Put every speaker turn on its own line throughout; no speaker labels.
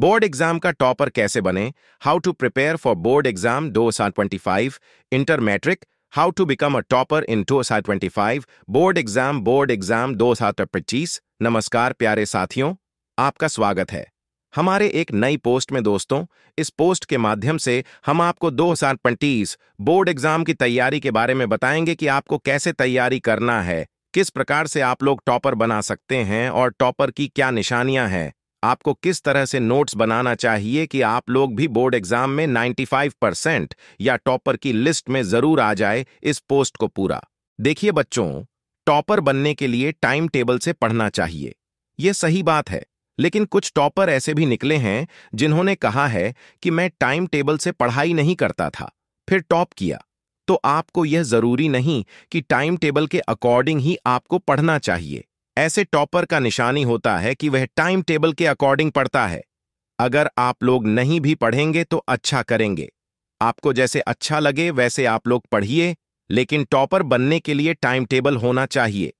board exam का topper कैसे बने how to prepare for board exam 2025 inter matric how to become a topper in 2025 board exam board exam 2025 नमस्कार प्यारे साथियों आपका स्वागत है हमारे एक नई पोस्ट में दोस्तों इस पोस्ट के माध्यम से हम आपको 2025 बोर्ड एग्जाम की तैयारी के बारे में बताएंगे कि आपको कैसे तैयारी करना है किस प्रकार से आप लोग टॉपर बना सकते हैं और टॉपर की क्या निशानियां हैं आपको किस तरह से नोट्स बनाना चाहिए कि आप लोग भी बोर्ड एग्जाम में 95 परसेंट या टॉपर की लिस्ट में जरूर आ जाए इस पोस्ट को पूरा देखिए बच्चों टॉपर बनने के लिए टाइम टेबल से पढ़ना चाहिए यह सही बात है लेकिन कुछ टॉपर ऐसे भी निकले हैं जिन्होंने कहा है कि मैं टाइम टेबल से पढ़ाई नहीं करता था फिर टॉप किया तो आपको यह जरूरी नहीं कि टाइम टेबल के अकॉर्डिंग ही आपको पढ़ना चाहिए ऐसे टॉपर का निशानी होता है कि वह टाइम टेबल के अकॉर्डिंग पढ़ता है अगर आप लोग नहीं भी पढ़ेंगे तो अच्छा करेंगे आपको जैसे अच्छा लगे वैसे आप लोग पढ़िए लेकिन टॉपर बनने के लिए टाइम टेबल होना चाहिए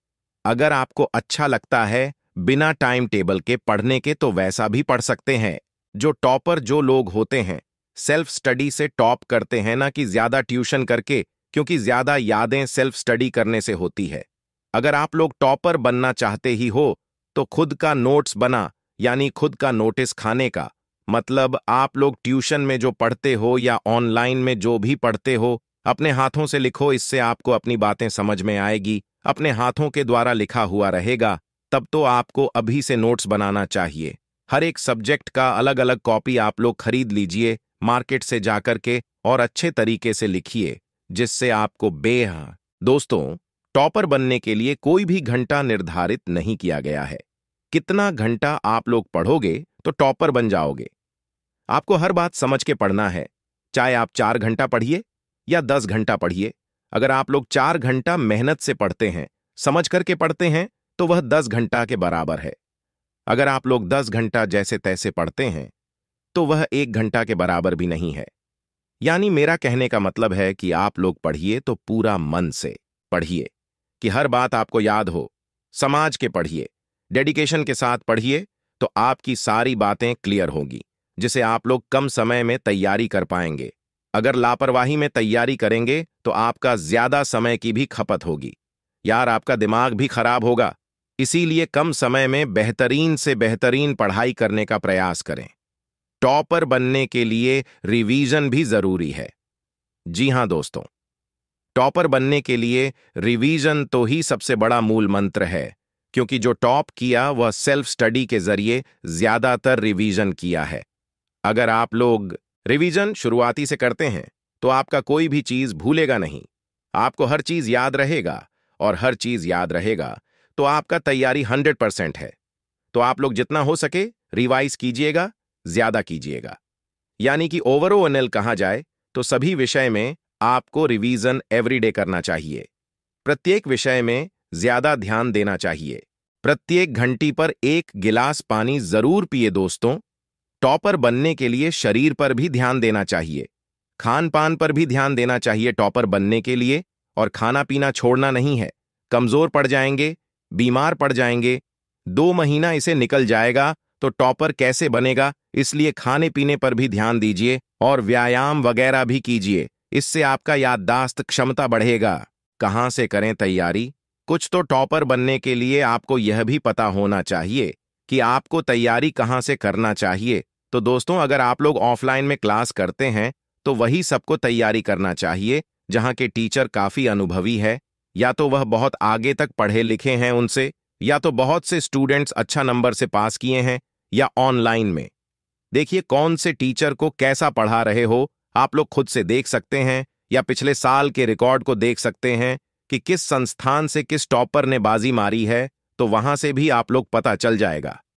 अगर आपको अच्छा लगता है बिना टाइम टेबल के पढ़ने के तो वैसा भी पढ़ सकते हैं जो टॉपर जो लोग होते हैं सेल्फ स्टडी से टॉप करते हैं ना कि ज्यादा ट्यूशन करके क्योंकि ज्यादा यादें सेल्फ स्टडी करने से होती है अगर आप लोग टॉपर बनना चाहते ही हो तो खुद का नोट्स बना यानी खुद का नोटिस खाने का मतलब आप लोग ट्यूशन में जो पढ़ते हो या ऑनलाइन में जो भी पढ़ते हो अपने हाथों से लिखो इससे आपको अपनी बातें समझ में आएगी अपने हाथों के द्वारा लिखा हुआ रहेगा तब तो आपको अभी से नोट्स बनाना चाहिए हर एक सब्जेक्ट का अलग अलग कॉपी आप लोग खरीद लीजिए मार्केट से जाकर के और अच्छे तरीके से लिखिए जिससे आपको बेह दोस्तों टॉपर बनने के लिए कोई भी घंटा निर्धारित नहीं किया गया है कितना घंटा आप लोग पढ़ोगे तो टॉपर बन जाओगे आपको हर बात समझ के पढ़ना है चाहे आप चार घंटा पढ़िए या दस घंटा पढ़िए अगर आप लोग चार घंटा मेहनत से पढ़ते हैं समझ करके पढ़ते हैं तो वह दस घंटा के बराबर है अगर आप लोग दस घंटा जैसे तैसे पढ़ते हैं तो वह एक घंटा के बराबर भी नहीं है यानी मेरा कहने का मतलब है कि आप लोग पढ़िए तो पूरा मन से पढ़िए कि हर बात आपको याद हो समाज के पढ़िए डेडिकेशन के साथ पढ़िए तो आपकी सारी बातें क्लियर होगी जिसे आप लोग कम समय में तैयारी कर पाएंगे अगर लापरवाही में तैयारी करेंगे तो आपका ज्यादा समय की भी खपत होगी यार आपका दिमाग भी खराब होगा इसीलिए कम समय में बेहतरीन से बेहतरीन पढ़ाई करने का प्रयास करें टॉपर बनने के लिए रिवीजन भी जरूरी है जी हां दोस्तों टॉपर बनने के लिए रिवीजन तो ही सबसे बड़ा मूल मंत्र है क्योंकि जो टॉप किया वह सेल्फ स्टडी के जरिए ज्यादातर रिवीजन किया है अगर आप लोग रिवीजन शुरुआती से करते हैं तो आपका कोई भी चीज भूलेगा नहीं आपको हर चीज याद रहेगा और हर चीज याद रहेगा तो आपका तैयारी हंड्रेड परसेंट है तो आप लोग जितना हो सके रिवाइज कीजिएगा ज्यादा कीजिएगा यानी कि ओवरऑल कहा जाए तो सभी विषय में आपको रिवीजन एवरीडे करना चाहिए प्रत्येक विषय में ज्यादा ध्यान देना चाहिए प्रत्येक घंटी पर एक गिलास पानी जरूर पिए दोस्तों टॉपर बनने के लिए शरीर पर भी ध्यान देना चाहिए खान पान पर भी ध्यान देना चाहिए टॉपर बनने के लिए और खाना पीना छोड़ना नहीं है कमजोर पड़ जाएंगे बीमार पड़ जाएंगे दो महीना इसे निकल जाएगा तो टॉपर कैसे बनेगा इसलिए खाने पीने पर भी ध्यान दीजिए और व्यायाम वगैरह भी कीजिए इससे आपका याददाश्त क्षमता बढ़ेगा कहाँ से करें तैयारी कुछ तो टॉपर बनने के लिए आपको यह भी पता होना चाहिए कि आपको तैयारी कहाँ से करना चाहिए तो दोस्तों अगर आप लोग ऑफलाइन में क्लास करते हैं तो वही सबको तैयारी करना चाहिए जहाँ के टीचर काफ़ी अनुभवी है या तो वह बहुत आगे तक पढ़े लिखे हैं उनसे या तो बहुत से स्टूडेंट्स अच्छा नंबर से पास किए हैं या ऑनलाइन में देखिए कौन से टीचर को कैसा पढ़ा रहे हो आप लोग खुद से देख सकते हैं या पिछले साल के रिकॉर्ड को देख सकते हैं कि किस संस्थान से किस टॉपर ने बाजी मारी है तो वहां से भी आप लोग पता चल जाएगा